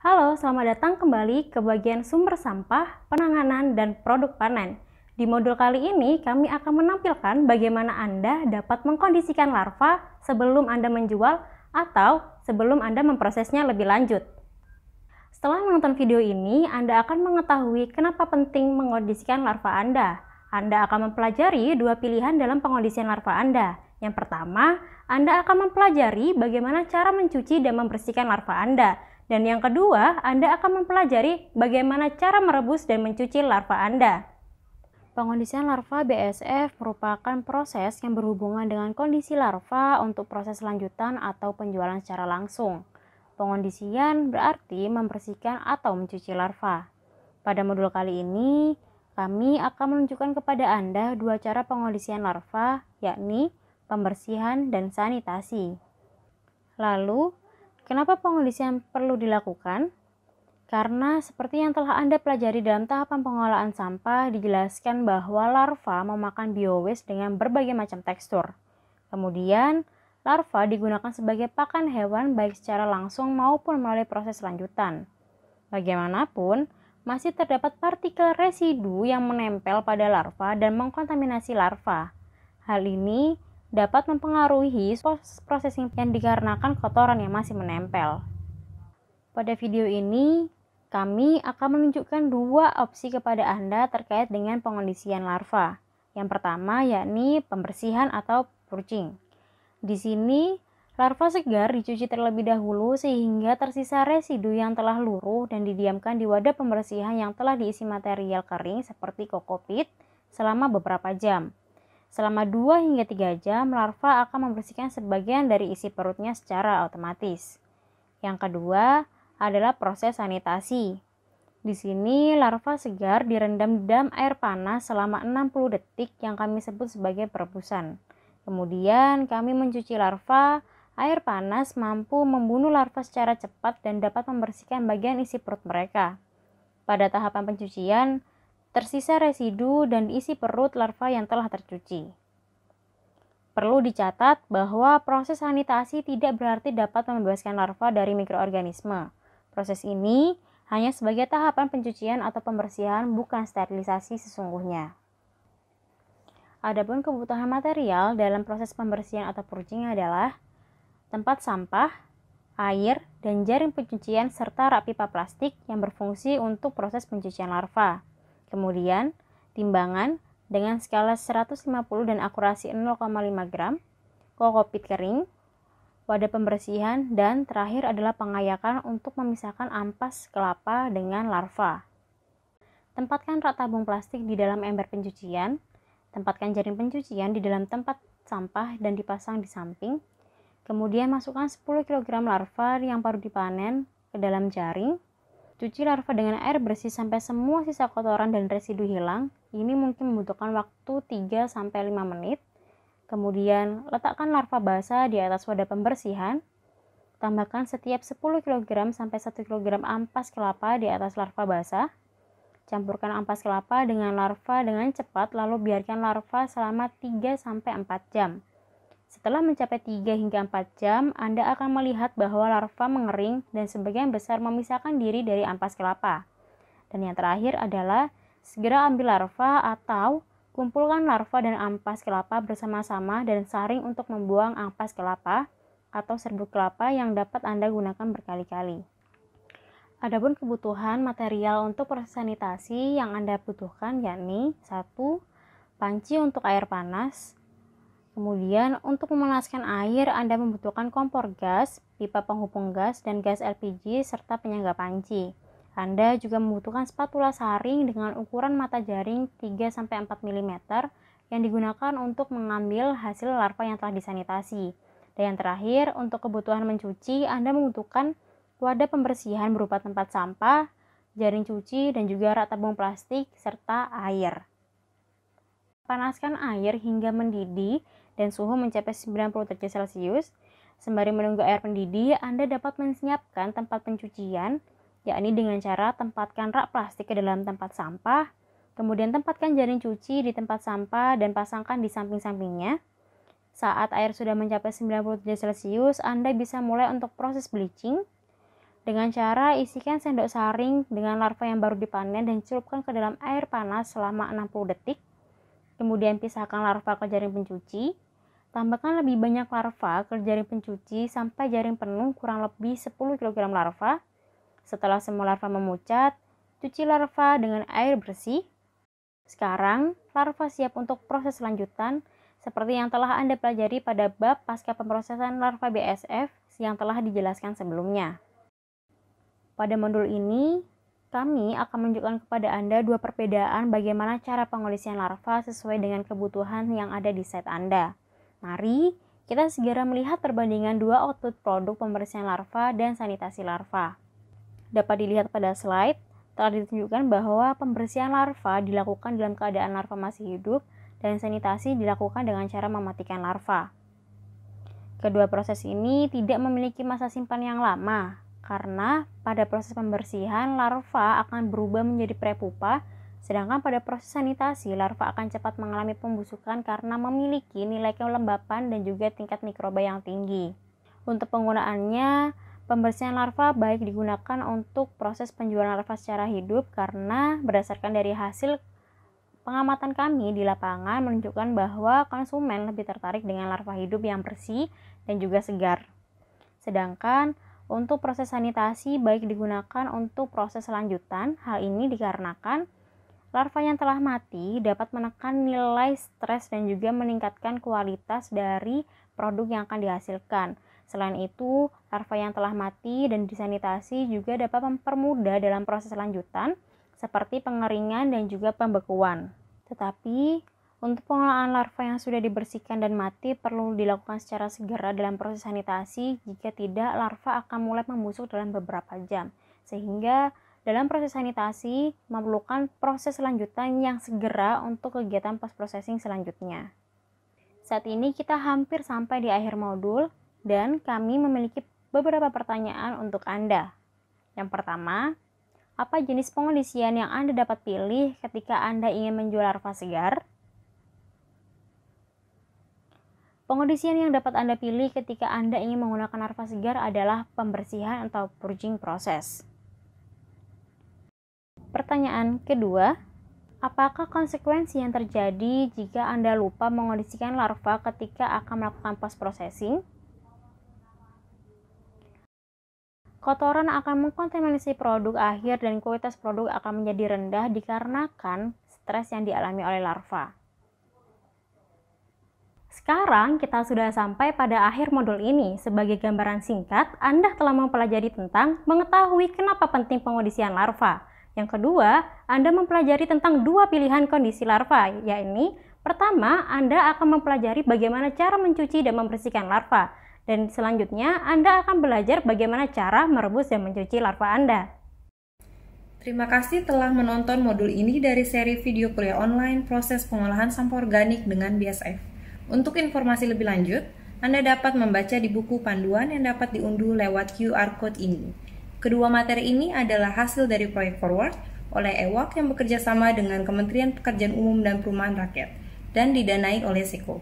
Halo, selamat datang kembali ke bagian sumber sampah, penanganan, dan produk panen. Di modul kali ini, kami akan menampilkan bagaimana Anda dapat mengkondisikan larva sebelum Anda menjual atau sebelum Anda memprosesnya lebih lanjut. Setelah menonton video ini, Anda akan mengetahui kenapa penting mengkondisikan larva Anda. Anda akan mempelajari dua pilihan dalam pengondisian larva Anda. Yang pertama, Anda akan mempelajari bagaimana cara mencuci dan membersihkan larva Anda. Dan yang kedua, Anda akan mempelajari bagaimana cara merebus dan mencuci larva Anda. Pengondisian larva BSF merupakan proses yang berhubungan dengan kondisi larva untuk proses lanjutan atau penjualan secara langsung. Pengondisian berarti membersihkan atau mencuci larva. Pada modul kali ini, kami akan menunjukkan kepada Anda dua cara pengondisian larva, yakni pembersihan dan sanitasi. Lalu, Kenapa pengondisian perlu dilakukan? Karena seperti yang telah Anda pelajari dalam tahapan pengolahan sampah, dijelaskan bahwa larva memakan biowaste dengan berbagai macam tekstur. Kemudian, larva digunakan sebagai pakan hewan baik secara langsung maupun melalui proses lanjutan. Bagaimanapun, masih terdapat partikel residu yang menempel pada larva dan mengkontaminasi larva. Hal ini dapat mempengaruhi proses yang dikarenakan kotoran yang masih menempel. Pada video ini, kami akan menunjukkan dua opsi kepada Anda terkait dengan pengondisian larva. Yang pertama yakni pembersihan atau purging. Di sini, Larva segar dicuci terlebih dahulu sehingga tersisa residu yang telah luruh dan didiamkan di wadah pembersihan yang telah diisi material kering seperti kokopit selama beberapa jam. Selama 2 hingga 3 jam, larva akan membersihkan sebagian dari isi perutnya secara otomatis. Yang kedua adalah proses sanitasi. Di sini larva segar direndam dalam air panas selama 60 detik yang kami sebut sebagai perebusan. Kemudian kami mencuci larva. Air panas mampu membunuh larva secara cepat dan dapat membersihkan bagian isi perut mereka. Pada tahapan pencucian, Tersisa residu dan isi perut larva yang telah tercuci. Perlu dicatat bahwa proses sanitasi tidak berarti dapat membebaskan larva dari mikroorganisme. Proses ini hanya sebagai tahapan pencucian atau pembersihan, bukan sterilisasi sesungguhnya. Adapun kebutuhan material dalam proses pembersihan atau purging adalah tempat sampah, air, dan jaring pencucian serta rak pipa plastik yang berfungsi untuk proses pencucian larva. Kemudian, timbangan dengan skala 150 dan akurasi 0,5 gram, kokopit kering, wadah pembersihan, dan terakhir adalah pengayakan untuk memisahkan ampas kelapa dengan larva. Tempatkan rak tabung plastik di dalam ember pencucian, tempatkan jaring pencucian di dalam tempat sampah dan dipasang di samping. Kemudian masukkan 10 kg larva yang baru dipanen ke dalam jaring Cuci larva dengan air bersih sampai semua sisa kotoran dan residu hilang. Ini mungkin membutuhkan waktu 3 5 menit. Kemudian letakkan larva basah di atas wadah pembersihan. Tambahkan setiap 10 kg sampai 1 kg ampas kelapa di atas larva basah. Campurkan ampas kelapa dengan larva dengan cepat lalu biarkan larva selama 3 4 jam. Setelah mencapai 3 hingga 4 jam, Anda akan melihat bahwa larva mengering dan sebagian besar memisahkan diri dari ampas kelapa. Dan yang terakhir adalah segera ambil larva atau kumpulkan larva dan ampas kelapa bersama-sama dan saring untuk membuang ampas kelapa atau serbuk kelapa yang dapat Anda gunakan berkali-kali. Adapun kebutuhan material untuk proses sanitasi yang Anda butuhkan yakni satu panci untuk air panas, Kemudian untuk memanaskan air Anda membutuhkan kompor gas, pipa penghubung gas dan gas LPG serta penyangga panci. Anda juga membutuhkan spatula saring dengan ukuran mata jaring 3-4 mm yang digunakan untuk mengambil hasil larva yang telah disanitasi. Dan yang terakhir, untuk kebutuhan mencuci, Anda membutuhkan wadah pembersihan berupa tempat sampah, jaring cuci, dan juga rak tabung plastik, serta air. Panaskan air hingga mendidih dan suhu mencapai 90 derajat Celcius. Sembari menunggu air mendidih, Anda dapat menyiapkan tempat pencucian, yakni dengan cara tempatkan rak plastik ke dalam tempat sampah, kemudian tempatkan jaring cuci di tempat sampah dan pasangkan di samping-sampingnya. Saat air sudah mencapai 90 derajat Celcius, Anda bisa mulai untuk proses bleaching dengan cara isikan sendok saring dengan larva yang baru dipanen dan celupkan ke dalam air panas selama 60 detik. Kemudian pisahkan larva ke jaring pencuci. Tambahkan lebih banyak larva ke jaring pencuci sampai jaring penuh kurang lebih 10 kg larva. Setelah semua larva memucat, cuci larva dengan air bersih. Sekarang, larva siap untuk proses lanjutan seperti yang telah Anda pelajari pada bab pasca pemrosesan larva BSF yang telah dijelaskan sebelumnya. Pada modul ini, kami akan menunjukkan kepada Anda dua perbedaan bagaimana cara pengolesian larva sesuai dengan kebutuhan yang ada di set Anda. Mari kita segera melihat perbandingan dua output produk pembersihan larva dan sanitasi larva. Dapat dilihat pada slide, telah ditunjukkan bahwa pembersihan larva dilakukan dalam keadaan larva masih hidup dan sanitasi dilakukan dengan cara mematikan larva. Kedua proses ini tidak memiliki masa simpan yang lama, karena pada proses pembersihan larva akan berubah menjadi prepupa Sedangkan pada proses sanitasi, larva akan cepat mengalami pembusukan karena memiliki nilai kelembapan dan juga tingkat mikroba yang tinggi. Untuk penggunaannya, pembersihan larva baik digunakan untuk proses penjualan larva secara hidup karena berdasarkan dari hasil pengamatan kami di lapangan menunjukkan bahwa konsumen lebih tertarik dengan larva hidup yang bersih dan juga segar. Sedangkan untuk proses sanitasi baik digunakan untuk proses lanjutan, hal ini dikarenakan Larva yang telah mati dapat menekan nilai stres dan juga meningkatkan kualitas dari produk yang akan dihasilkan. Selain itu, larva yang telah mati dan disanitasi juga dapat mempermudah dalam proses lanjutan seperti pengeringan dan juga pembekuan. Tetapi, untuk pengolahan larva yang sudah dibersihkan dan mati perlu dilakukan secara segera dalam proses sanitasi, jika tidak larva akan mulai membusuk dalam beberapa jam. Sehingga dalam proses sanitasi, memerlukan proses lanjutan yang segera untuk kegiatan post processing selanjutnya. Saat ini kita hampir sampai di akhir modul dan kami memiliki beberapa pertanyaan untuk Anda. Yang pertama, apa jenis pengondisian yang Anda dapat pilih ketika Anda ingin menjual larva segar? Pengondisian yang dapat Anda pilih ketika Anda ingin menggunakan larva segar adalah pembersihan atau purging proses. Pertanyaan kedua, apakah konsekuensi yang terjadi jika Anda lupa mengondisikan larva ketika akan melakukan post processing? Kotoran akan mengkontaminasi produk akhir dan kualitas produk akan menjadi rendah dikarenakan stres yang dialami oleh larva. Sekarang kita sudah sampai pada akhir modul ini. Sebagai gambaran singkat, Anda telah mempelajari tentang mengetahui kenapa penting pengondisian larva yang kedua, Anda mempelajari tentang dua pilihan kondisi larva, Yaitu, pertama, Anda akan mempelajari bagaimana cara mencuci dan membersihkan larva, dan selanjutnya Anda akan belajar bagaimana cara merebus dan mencuci larva Anda. Terima kasih telah menonton modul ini dari seri video kuliah online proses pengolahan sampah organik dengan BSF. Untuk informasi lebih lanjut, Anda dapat membaca di buku panduan yang dapat diunduh lewat QR Code ini. Kedua materi ini adalah hasil dari proyek Forward oleh EWAK yang bekerja sama dengan Kementerian Pekerjaan Umum dan Perumahan Rakyat dan didanai oleh Seko.